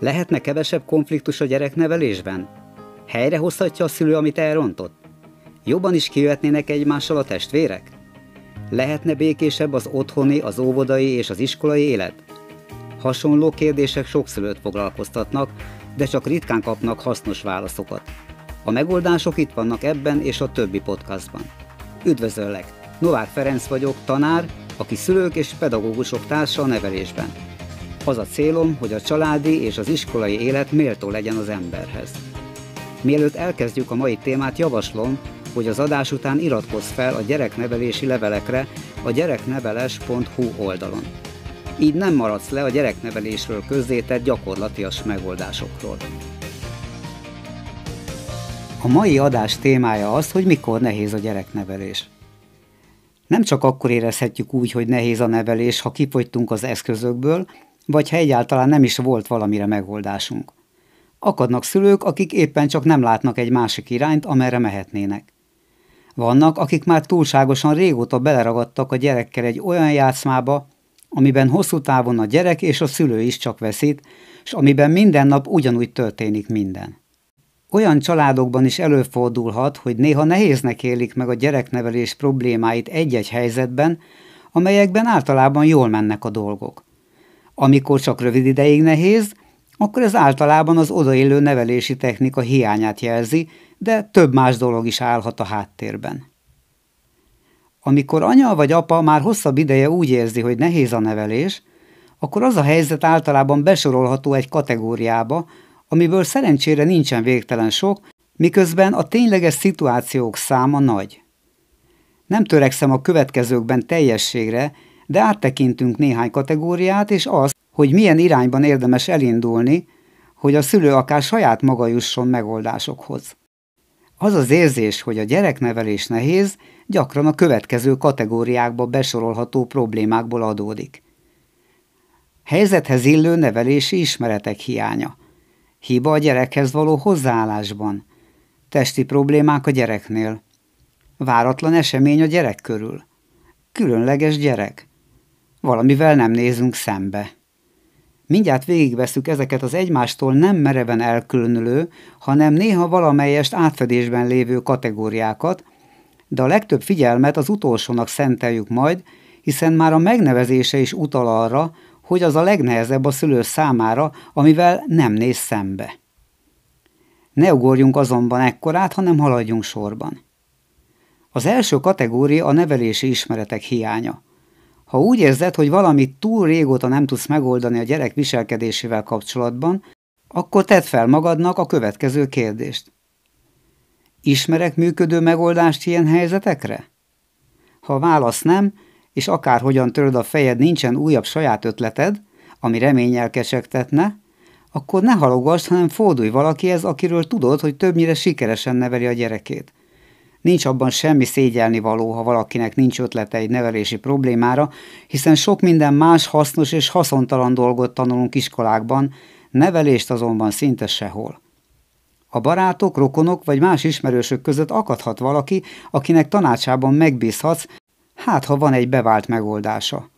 Lehetne kevesebb konfliktus a gyereknevelésben? Helyrehozhatja a szülő, amit elrontott? Jobban is kijöhetnének egymással a testvérek? Lehetne békésebb az otthoni, az óvodai és az iskolai élet? Hasonló kérdések sok szülőt foglalkoztatnak, de csak ritkán kapnak hasznos válaszokat. A megoldások itt vannak ebben és a többi podcastban. Üdvözöllek! Novák Ferenc vagyok, tanár, aki szülők és pedagógusok társa a nevelésben. Az a célom, hogy a családi és az iskolai élet méltó legyen az emberhez. Mielőtt elkezdjük a mai témát, javaslom, hogy az adás után iratkozz fel a gyereknevelési levelekre a gyerekneveles.hu oldalon. Így nem maradsz le a gyereknevelésről közzétett gyakorlatias megoldásokról. A mai adás témája az, hogy mikor nehéz a gyereknevelés. Nem csak akkor érezhetjük úgy, hogy nehéz a nevelés, ha kifogytunk az eszközökből, vagy ha egyáltalán nem is volt valamire megoldásunk. Akadnak szülők, akik éppen csak nem látnak egy másik irányt, amerre mehetnének. Vannak, akik már túlságosan régóta beleragadtak a gyerekkel egy olyan játszmába, amiben hosszú távon a gyerek és a szülő is csak veszít, és amiben minden nap ugyanúgy történik minden. Olyan családokban is előfordulhat, hogy néha nehéznek élik meg a gyereknevelés problémáit egy-egy helyzetben, amelyekben általában jól mennek a dolgok. Amikor csak rövid ideig nehéz, akkor ez általában az odaillő nevelési technika hiányát jelzi, de több más dolog is állhat a háttérben. Amikor anya vagy apa már hosszabb ideje úgy érzi, hogy nehéz a nevelés, akkor az a helyzet általában besorolható egy kategóriába, amiből szerencsére nincsen végtelen sok, miközben a tényleges szituációk száma nagy. Nem törekszem a következőkben teljességre, de áttekintünk néhány kategóriát, és azt, hogy milyen irányban érdemes elindulni, hogy a szülő akár saját maga jusson megoldásokhoz. Az az érzés, hogy a gyereknevelés nehéz, gyakran a következő kategóriákba besorolható problémákból adódik. Helyzethez illő nevelési ismeretek hiánya. Hiba a gyerekhez való hozzáállásban. Testi problémák a gyereknél. Váratlan esemény a gyerek körül. Különleges gyerek. Valamivel nem nézünk szembe. Mindjárt végigveszük ezeket az egymástól nem mereven elkülönülő, hanem néha valamelyest átfedésben lévő kategóriákat, de a legtöbb figyelmet az utolsónak szenteljük majd, hiszen már a megnevezése is utal arra, hogy az a legnehezebb a szülő számára, amivel nem néz szembe. Ne ugorjunk azonban ekkorát, hanem haladjunk sorban. Az első kategória a nevelési ismeretek hiánya. Ha úgy érzed, hogy valamit túl régóta nem tudsz megoldani a gyerek viselkedésével kapcsolatban, akkor tedd fel magadnak a következő kérdést. Ismerek működő megoldást ilyen helyzetekre? Ha a válasz nem, és akárhogyan töröd a fejed, nincsen újabb saját ötleted, ami reményel kesegtetne, akkor ne halogass, hanem fordulj valakihez, akiről tudod, hogy többnyire sikeresen neveli a gyerekét. Nincs abban semmi szégyelni való, ha valakinek nincs ötlete egy nevelési problémára, hiszen sok minden más hasznos és haszontalan dolgot tanulunk iskolákban, nevelést azonban szinte sehol. A barátok, rokonok vagy más ismerősök között akadhat valaki, akinek tanácsában megbízhatsz, hát ha van egy bevált megoldása.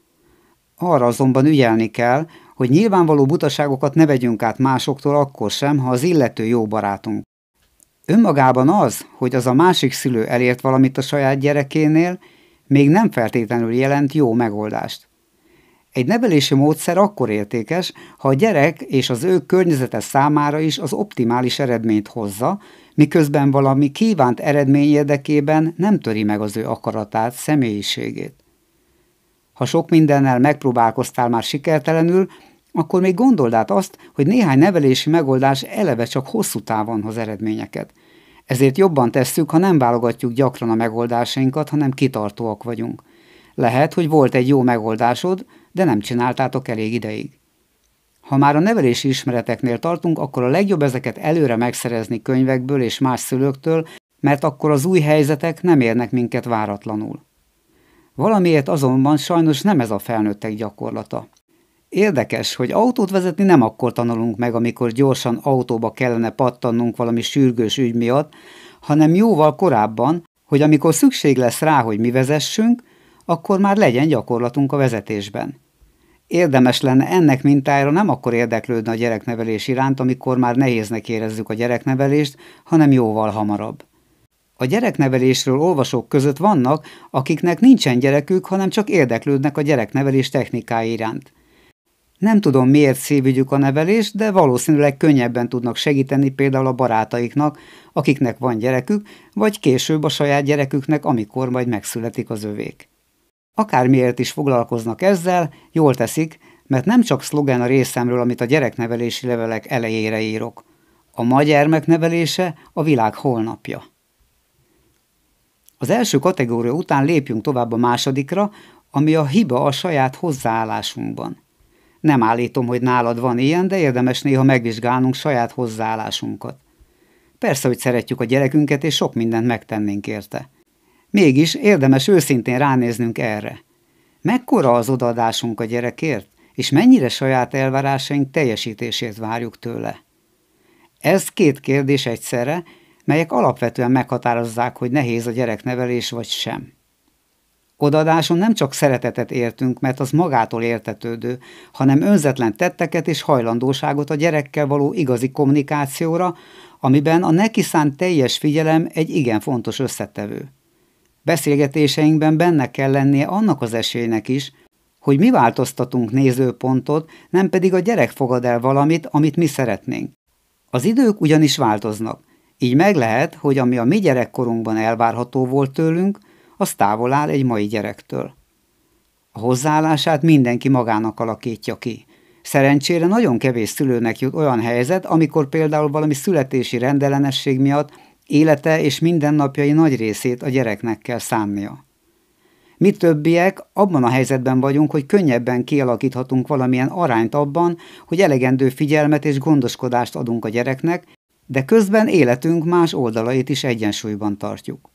Arra azonban ügyelni kell, hogy nyilvánvaló butaságokat ne vegyünk át másoktól akkor sem, ha az illető jó barátunk. Önmagában az, hogy az a másik szülő elért valamit a saját gyerekénél, még nem feltétlenül jelent jó megoldást. Egy nevelési módszer akkor értékes, ha a gyerek és az ő környezete számára is az optimális eredményt hozza, miközben valami kívánt eredmény érdekében nem töri meg az ő akaratát, személyiségét. Ha sok mindennel megpróbálkoztál már sikertelenül, akkor még gondold át azt, hogy néhány nevelési megoldás eleve csak hosszú távon hoz eredményeket. Ezért jobban tesszük, ha nem válogatjuk gyakran a megoldásainkat, hanem kitartóak vagyunk. Lehet, hogy volt egy jó megoldásod, de nem csináltátok elég ideig. Ha már a nevelési ismereteknél tartunk, akkor a legjobb ezeket előre megszerezni könyvekből és más szülőktől, mert akkor az új helyzetek nem érnek minket váratlanul. Valamiért azonban sajnos nem ez a felnőttek gyakorlata. Érdekes, hogy autót vezetni nem akkor tanulunk meg, amikor gyorsan autóba kellene pattannunk valami sürgős ügy miatt, hanem jóval korábban, hogy amikor szükség lesz rá, hogy mi vezessünk, akkor már legyen gyakorlatunk a vezetésben. Érdemes lenne ennek mintájára nem akkor érdeklődni a gyereknevelés iránt, amikor már nehéznek érezzük a gyereknevelést, hanem jóval hamarabb. A gyereknevelésről olvasók között vannak, akiknek nincsen gyerekük, hanem csak érdeklődnek a gyereknevelés technikái iránt. Nem tudom, miért szívügyük a nevelés, de valószínűleg könnyebben tudnak segíteni például a barátaiknak, akiknek van gyerekük, vagy később a saját gyereküknek, amikor majd megszületik az övék. Akármiért is foglalkoznak ezzel, jól teszik, mert nem csak szlogen a részemről, amit a gyereknevelési levelek elejére írok. A ma gyermeknevelése a világ holnapja. Az első kategória után lépjünk tovább a másodikra, ami a hiba a saját hozzáállásunkban. Nem állítom, hogy nálad van ilyen, de érdemes néha megvizsgálnunk saját hozzáállásunkat. Persze, hogy szeretjük a gyerekünket, és sok mindent megtennénk érte. Mégis érdemes őszintén ránéznünk erre. Mekkora az odaadásunk a gyerekért, és mennyire saját elvárásaink teljesítését várjuk tőle? Ez két kérdés egyszerre, melyek alapvetően meghatározzák, hogy nehéz a gyereknevelés vagy sem. Odaadáson nem csak szeretetet értünk, mert az magától értetődő, hanem önzetlen tetteket és hajlandóságot a gyerekkel való igazi kommunikációra, amiben a neki szánt teljes figyelem egy igen fontos összetevő. Beszélgetéseinkben benne kell lennie annak az esélynek is, hogy mi változtatunk nézőpontot, nem pedig a gyerek fogad el valamit, amit mi szeretnénk. Az idők ugyanis változnak, így meg lehet, hogy ami a mi gyerekkorunkban elvárható volt tőlünk, az távol áll egy mai gyerektől. A hozzáállását mindenki magának alakítja ki. Szerencsére nagyon kevés szülőnek jut olyan helyzet, amikor például valami születési rendellenesség miatt élete és mindennapjai nagy részét a gyereknek kell szánnia. Mi többiek abban a helyzetben vagyunk, hogy könnyebben kialakíthatunk valamilyen arányt abban, hogy elegendő figyelmet és gondoskodást adunk a gyereknek, de közben életünk más oldalait is egyensúlyban tartjuk.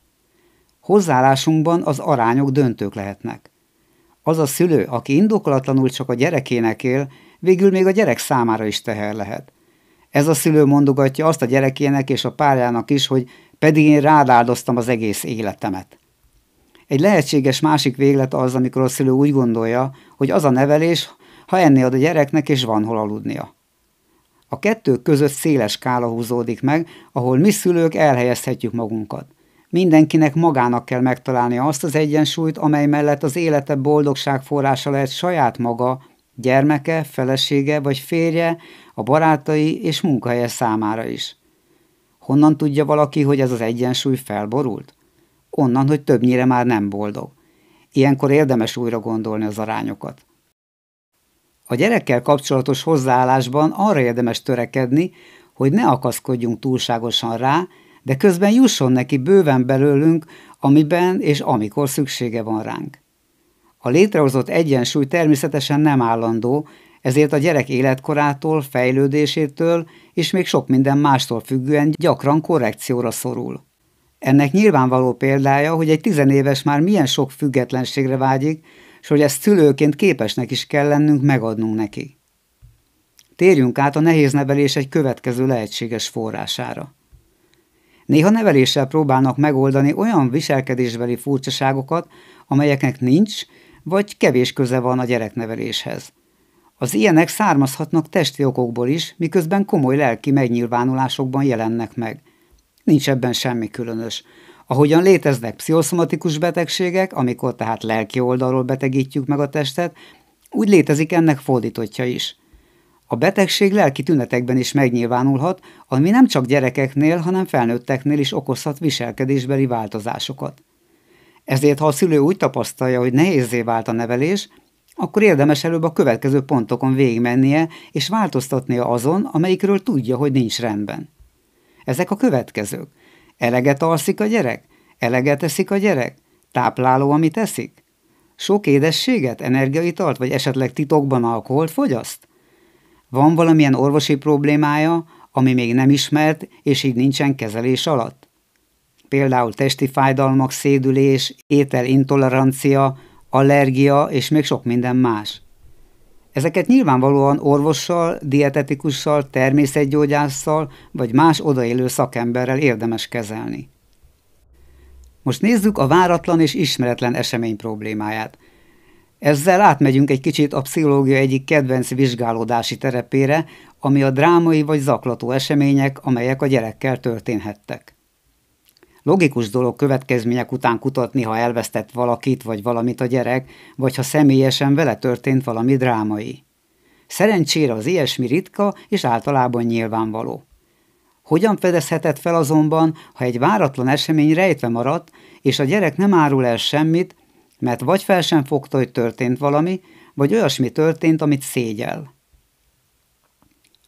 Hozzáállásunkban az arányok döntők lehetnek. Az a szülő, aki indokolatlanul csak a gyerekének él, végül még a gyerek számára is teher lehet. Ez a szülő mondogatja azt a gyerekének és a párjának is, hogy pedig én rádáldoztam az egész életemet. Egy lehetséges másik véglet az, amikor a szülő úgy gondolja, hogy az a nevelés, ha enni ad a gyereknek és van hol aludnia. A kettő között széles skála húzódik meg, ahol mi szülők elhelyezhetjük magunkat. Mindenkinek magának kell megtalálnia azt az egyensúlyt, amely mellett az élete boldogság forrása lehet saját maga, gyermeke, felesége vagy férje, a barátai és munkahelye számára is. Honnan tudja valaki, hogy ez az egyensúly felborult? Onnan, hogy többnyire már nem boldog. Ilyenkor érdemes újra gondolni az arányokat. A gyerekkel kapcsolatos hozzáállásban arra érdemes törekedni, hogy ne akaszkodjunk túlságosan rá, de közben jusson neki bőven belőlünk, amiben és amikor szüksége van ránk. A létrehozott egyensúly természetesen nem állandó, ezért a gyerek életkorától, fejlődésétől és még sok minden mástól függően gyakran korrekcióra szorul. Ennek nyilvánvaló példája, hogy egy tizenéves már milyen sok függetlenségre vágyik, és hogy ezt szülőként képesnek is kell lennünk megadnunk neki. Térjünk át a nehéz nevelés egy következő lehetséges forrására. Néha neveléssel próbálnak megoldani olyan viselkedésbeli furcsaságokat, amelyeknek nincs, vagy kevés köze van a gyerekneveléshez. Az ilyenek származhatnak testi okokból is, miközben komoly lelki megnyilvánulásokban jelennek meg. Nincs ebben semmi különös. Ahogyan léteznek pszichoszomatikus betegségek, amikor tehát lelki oldalról betegítjük meg a testet, úgy létezik ennek fordítottja is – a betegség lelki tünetekben is megnyilvánulhat, ami nem csak gyerekeknél, hanem felnőtteknél is okozhat viselkedésbeli változásokat. Ezért, ha a szülő úgy tapasztalja, hogy nehézé vált a nevelés, akkor érdemes előbb a következő pontokon végigmennie és változtatnia azon, amelyikről tudja, hogy nincs rendben. Ezek a következők. Eleget alszik a gyerek? Eleget eszik a gyerek? Tápláló, amit eszik? Sok édességet, energiaitalt, vagy esetleg titokban alkoholt fogyaszt? Van valamilyen orvosi problémája, ami még nem ismert, és így nincsen kezelés alatt? Például testi fájdalmak, szédülés, ételintolerancia, allergia és még sok minden más. Ezeket nyilvánvalóan orvossal, dietetikussal, természetgyógyásszal vagy más odaélő szakemberrel érdemes kezelni. Most nézzük a váratlan és ismeretlen esemény problémáját – ezzel átmegyünk egy kicsit a pszichológia egyik kedvenc vizsgálódási terepére, ami a drámai vagy zaklató események, amelyek a gyerekkel történhettek. Logikus dolog következmények után kutatni, ha elvesztett valakit vagy valamit a gyerek, vagy ha személyesen vele történt valami drámai. Szerencsére az ilyesmi ritka és általában nyilvánvaló. Hogyan fedezhetett fel azonban, ha egy váratlan esemény rejtve maradt, és a gyerek nem árul el semmit, mert vagy fel sem fogta, hogy történt valami, vagy olyasmi történt, amit szégyel.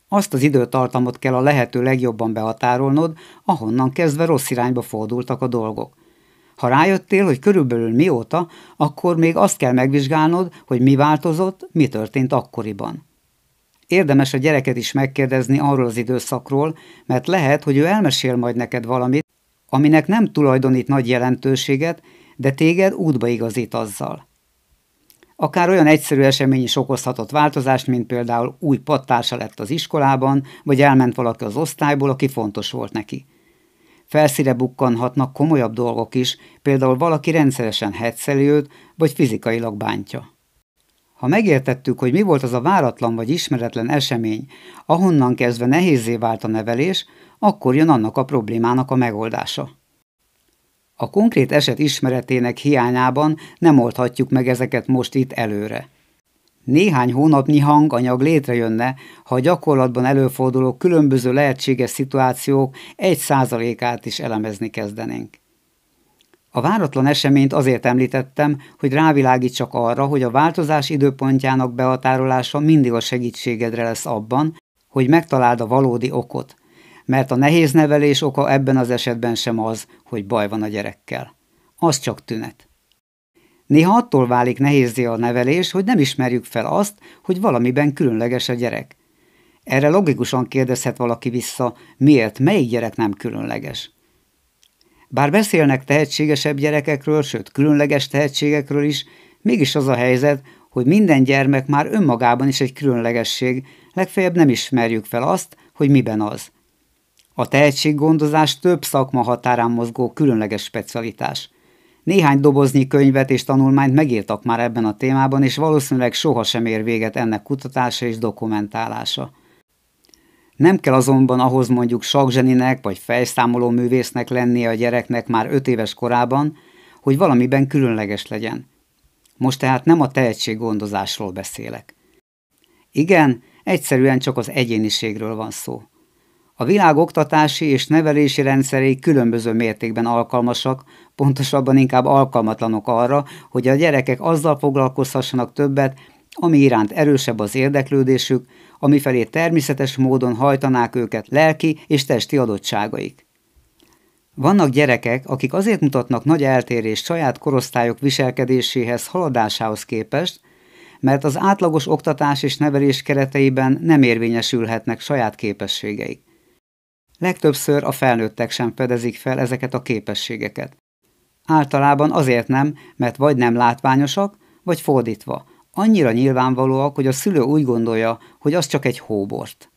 Azt az időtartamot kell a lehető legjobban behatárolnod, ahonnan kezdve rossz irányba fordultak a dolgok. Ha rájöttél, hogy körülbelül mióta, akkor még azt kell megvizsgálnod, hogy mi változott, mi történt akkoriban. Érdemes a gyereket is megkérdezni arról az időszakról, mert lehet, hogy ő elmesél majd neked valamit, aminek nem tulajdonít nagy jelentőséget, de téged útba igazít azzal. Akár olyan egyszerű esemény is okozhatott változást, mint például új pattársa lett az iskolában, vagy elment valaki az osztályból, aki fontos volt neki. Felszíre bukkanhatnak komolyabb dolgok is, például valaki rendszeresen hetszeli őt, vagy fizikailag bántja. Ha megértettük, hogy mi volt az a váratlan vagy ismeretlen esemény, ahonnan kezdve nehézé vált a nevelés, akkor jön annak a problémának a megoldása. A konkrét eset ismeretének hiányában nem oldhatjuk meg ezeket most itt előre. Néhány hónapnyi hanganyag létrejönne, ha a gyakorlatban előforduló különböző lehetséges szituációk egy százalékát is elemezni kezdenénk. A váratlan eseményt azért említettem, hogy rávilágítsak arra, hogy a változás időpontjának behatárolása mindig a segítségedre lesz abban, hogy megtaláld a valódi okot, mert a nehéz nevelés oka ebben az esetben sem az, hogy baj van a gyerekkel. Az csak tünet. Néha attól válik nehézé a nevelés, hogy nem ismerjük fel azt, hogy valamiben különleges a gyerek. Erre logikusan kérdezhet valaki vissza, miért, melyik gyerek nem különleges. Bár beszélnek tehetségesebb gyerekekről, sőt különleges tehetségekről is, mégis az a helyzet, hogy minden gyermek már önmagában is egy különlegesség, legfeljebb nem ismerjük fel azt, hogy miben az – a tehetséggondozás több szakma határán mozgó különleges specialitás. Néhány doboznyi könyvet és tanulmányt megírtak már ebben a témában, és valószínűleg sohasem ér véget ennek kutatása és dokumentálása. Nem kell azonban ahhoz mondjuk sakzseninek vagy fejszámoló művésznek lennie a gyereknek már öt éves korában, hogy valamiben különleges legyen. Most tehát nem a tehetséggondozásról beszélek. Igen, egyszerűen csak az egyéniségről van szó. A világ oktatási és nevelési rendszerei különböző mértékben alkalmasak, pontosabban inkább alkalmatlanok arra, hogy a gyerekek azzal foglalkozhassanak többet, ami iránt erősebb az érdeklődésük, amifelé természetes módon hajtanák őket lelki és testi adottságaik. Vannak gyerekek, akik azért mutatnak nagy eltérést saját korosztályok viselkedéséhez, haladásához képest, mert az átlagos oktatás és nevelés kereteiben nem érvényesülhetnek saját képességeik. Legtöbbször a felnőttek sem fedezik fel ezeket a képességeket. Általában azért nem, mert vagy nem látványosak, vagy fordítva, annyira nyilvánvalóak, hogy a szülő úgy gondolja, hogy az csak egy hóbort.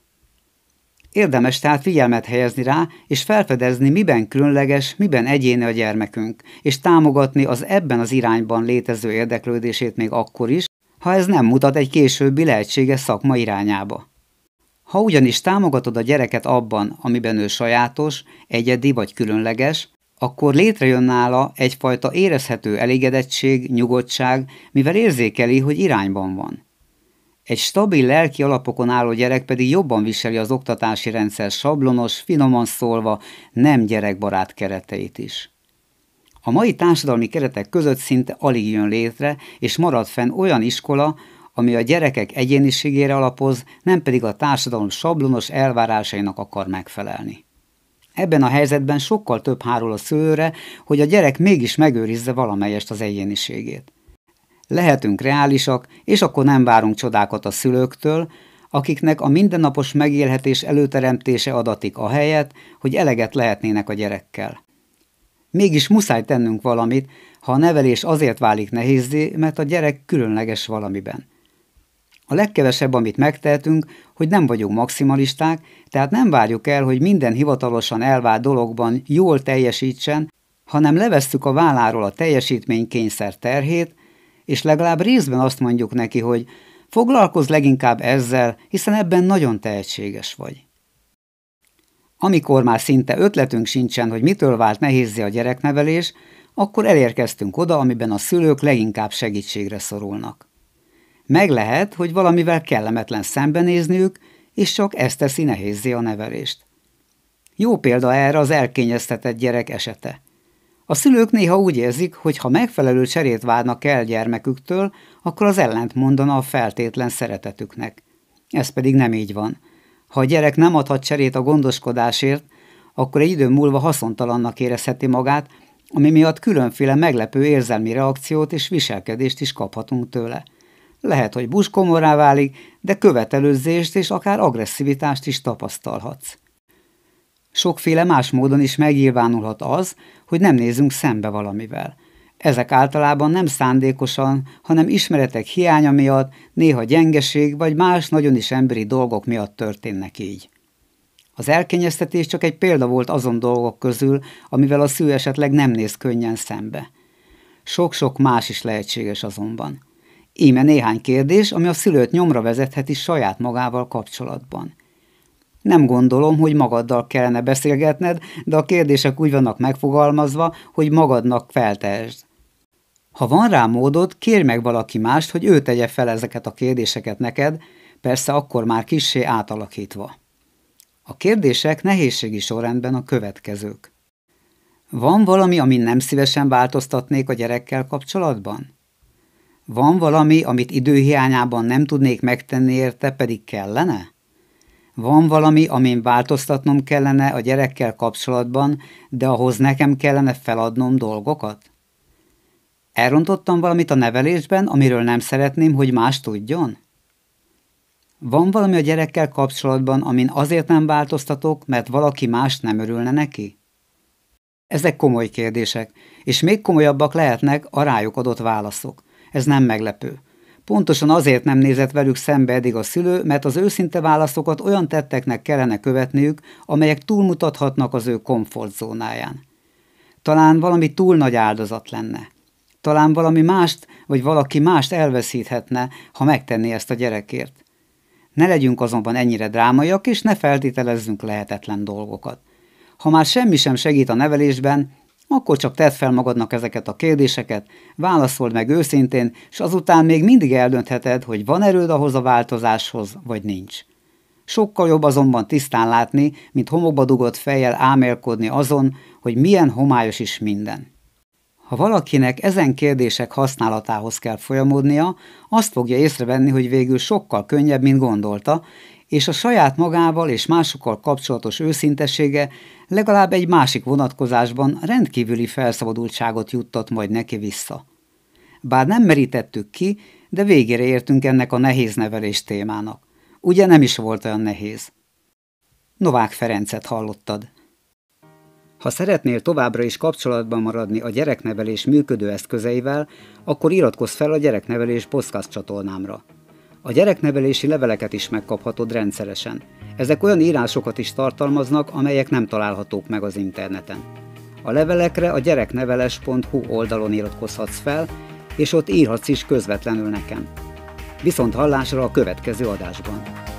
Érdemes tehát figyelmet helyezni rá, és felfedezni, miben különleges, miben egyéni a gyermekünk, és támogatni az ebben az irányban létező érdeklődését még akkor is, ha ez nem mutat egy későbbi lehetséges szakma irányába. Ha ugyanis támogatod a gyereket abban, amiben ő sajátos, egyedi vagy különleges, akkor létrejön nála egyfajta érezhető elégedettség, nyugodtság, mivel érzékeli, hogy irányban van. Egy stabil lelki alapokon álló gyerek pedig jobban viseli az oktatási rendszer sablonos, finoman szólva nem gyerekbarát kereteit is. A mai társadalmi keretek között szinte alig jön létre, és marad fenn olyan iskola, ami a gyerekek egyéniségére alapoz, nem pedig a társadalom sablonos elvárásainak akar megfelelni. Ebben a helyzetben sokkal több hárul a szülőre, hogy a gyerek mégis megőrizze valamelyest az egyéniségét. Lehetünk reálisak, és akkor nem várunk csodákat a szülőktől, akiknek a mindennapos megélhetés előteremtése adatik a helyet, hogy eleget lehetnének a gyerekkel. Mégis muszáj tennünk valamit, ha a nevelés azért válik nehézé, mert a gyerek különleges valamiben. A legkevesebb, amit megtehetünk, hogy nem vagyunk maximalisták, tehát nem várjuk el, hogy minden hivatalosan elvált dologban jól teljesítsen, hanem levesszük a válláról a teljesítménykényszer terhét, és legalább részben azt mondjuk neki, hogy foglalkozz leginkább ezzel, hiszen ebben nagyon tehetséges vagy. Amikor már szinte ötletünk sincsen, hogy mitől vált nehézzi a gyereknevelés, akkor elérkeztünk oda, amiben a szülők leginkább segítségre szorulnak. Meg lehet, hogy valamivel kellemetlen szembenézniük, és csak ezt teszi nehézzé a nevelést. Jó példa erre az elkényeztetett gyerek esete. A szülők néha úgy érzik, hogy ha megfelelő cserét várnak el gyermeküktől, akkor az ellent mondana a feltétlen szeretetüknek. Ez pedig nem így van. Ha a gyerek nem adhat cserét a gondoskodásért, akkor egy idő múlva haszontalannak érezheti magát, ami miatt különféle meglepő érzelmi reakciót és viselkedést is kaphatunk tőle. Lehet, hogy buskomorá válik, de követelőzést és akár agresszivitást is tapasztalhatsz. Sokféle más módon is megnyilvánulhat az, hogy nem nézünk szembe valamivel. Ezek általában nem szándékosan, hanem ismeretek hiánya miatt, néha gyengeség vagy más nagyon is emberi dolgok miatt történnek így. Az elkényeztetés csak egy példa volt azon dolgok közül, amivel a szű esetleg nem néz könnyen szembe. Sok-sok más is lehetséges azonban. Íme néhány kérdés, ami a szülőt nyomra vezetheti saját magával kapcsolatban. Nem gondolom, hogy magaddal kellene beszélgetned, de a kérdések úgy vannak megfogalmazva, hogy magadnak feltehesd. Ha van rá módod, kérj meg valaki mást, hogy ő tegye fel ezeket a kérdéseket neked, persze akkor már kissé átalakítva. A kérdések nehézségi sorrendben a következők. Van valami, amin nem szívesen változtatnék a gyerekkel kapcsolatban? Van valami, amit időhiányában nem tudnék megtenni érte, pedig kellene? Van valami, amin változtatnom kellene a gyerekkel kapcsolatban, de ahhoz nekem kellene feladnom dolgokat? Elrontottam valamit a nevelésben, amiről nem szeretném, hogy más tudjon? Van valami a gyerekkel kapcsolatban, amin azért nem változtatok, mert valaki más nem örülne neki? Ezek komoly kérdések, és még komolyabbak lehetnek a rájuk adott válaszok. Ez nem meglepő. Pontosan azért nem nézett velük szembe eddig a szülő, mert az őszinte válaszokat olyan tetteknek kellene követniük, amelyek túlmutathatnak az ő komfortzónáján. Talán valami túl nagy áldozat lenne. Talán valami mást, vagy valaki mást elveszíthetne, ha megtenné ezt a gyerekért. Ne legyünk azonban ennyire drámaiak, és ne feltételezzünk lehetetlen dolgokat. Ha már semmi sem segít a nevelésben, akkor csak tedd fel magadnak ezeket a kérdéseket, válaszold meg őszintén, és azután még mindig eldöntheted, hogy van erőd ahhoz a változáshoz, vagy nincs. Sokkal jobb azonban tisztán látni, mint homokba dugott fejjel ámélkodni azon, hogy milyen homályos is minden. Ha valakinek ezen kérdések használatához kell folyamodnia, azt fogja észrevenni, hogy végül sokkal könnyebb, mint gondolta, és a saját magával és másokkal kapcsolatos őszintessége legalább egy másik vonatkozásban rendkívüli felszabadultságot juttat majd neki vissza. Bár nem merítettük ki, de végére értünk ennek a nehéz nevelés témának. Ugye nem is volt olyan nehéz. Novák Ferencet hallottad. Ha szeretnél továbbra is kapcsolatban maradni a gyereknevelés működő eszközeivel, akkor iratkozz fel a gyereknevelés podcast csatornámra. A gyereknevelési leveleket is megkaphatod rendszeresen. Ezek olyan írásokat is tartalmaznak, amelyek nem találhatók meg az interneten. A levelekre a gyerekneveles.hu oldalon iratkozhatsz fel, és ott írhatsz is közvetlenül nekem. Viszont hallásra a következő adásban.